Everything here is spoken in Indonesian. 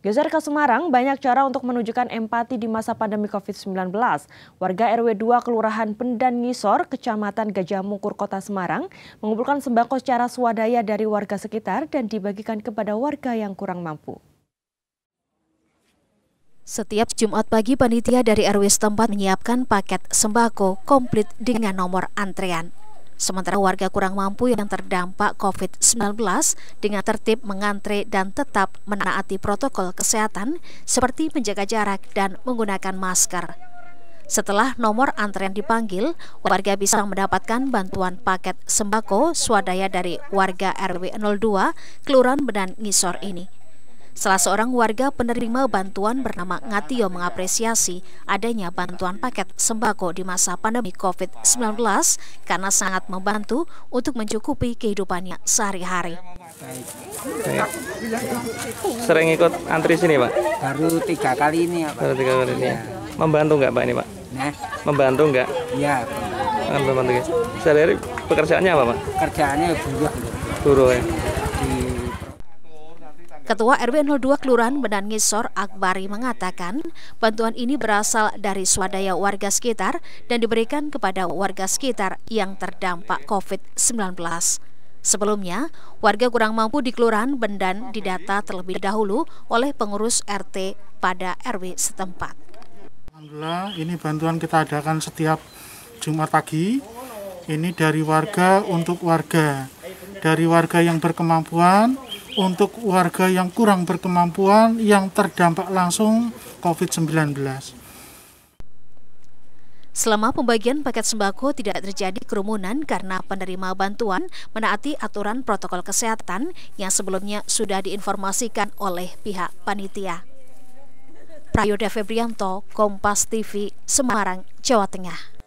Geser ke Semarang, banyak cara untuk menunjukkan empati di masa pandemi COVID-19. Warga RW 2 Kelurahan Pendan Ngisor, Kecamatan Gajah Mungkur, Kota Semarang, mengumpulkan sembako secara swadaya dari warga sekitar dan dibagikan kepada warga yang kurang mampu. Setiap Jumat pagi, panitia dari RW setempat menyiapkan paket sembako komplit dengan nomor antrean Sementara warga kurang mampu yang terdampak COVID-19 dengan tertib mengantre dan tetap menaati protokol kesehatan seperti menjaga jarak dan menggunakan masker. Setelah nomor antrean dipanggil, warga bisa mendapatkan bantuan paket sembako swadaya dari warga RW 02 Kelurahan Bedan Ngisor ini. Salah seorang warga penerima bantuan bernama Ngatio mengapresiasi adanya bantuan paket sembako di masa pandemi COVID-19 karena sangat membantu untuk mencukupi kehidupannya sehari-hari. Sering ikut antri sini, Pak? Baru tiga kali ini, ya, Pak. Baru tiga kali ini. Ya. Iya. Membantu nggak, Pak, ini, Pak? Nah. Membantu nggak? Iya. Membantu. Sehari-hari pekerjaannya apa, Pak? Kerjaannya buruh. Buruh ya. ya. Ketua RW 02 Kelurahan Benan Ngisor Akbari mengatakan bantuan ini berasal dari swadaya warga sekitar dan diberikan kepada warga sekitar yang terdampak COVID-19. Sebelumnya, warga kurang mampu di Kelurahan Bendan didata terlebih dahulu oleh pengurus RT pada RW setempat. Alhamdulillah, ini bantuan kita adakan setiap Jumat pagi. Ini dari warga untuk warga. Dari warga yang berkemampuan, untuk warga yang kurang berkemampuan yang terdampak langsung COVID-19. Selama pembagian paket sembako tidak terjadi kerumunan karena penerima bantuan menaati aturan protokol kesehatan yang sebelumnya sudah diinformasikan oleh pihak panitia. Prayoda Febrianto, Kompas TV, Semarang, Jawa Tengah.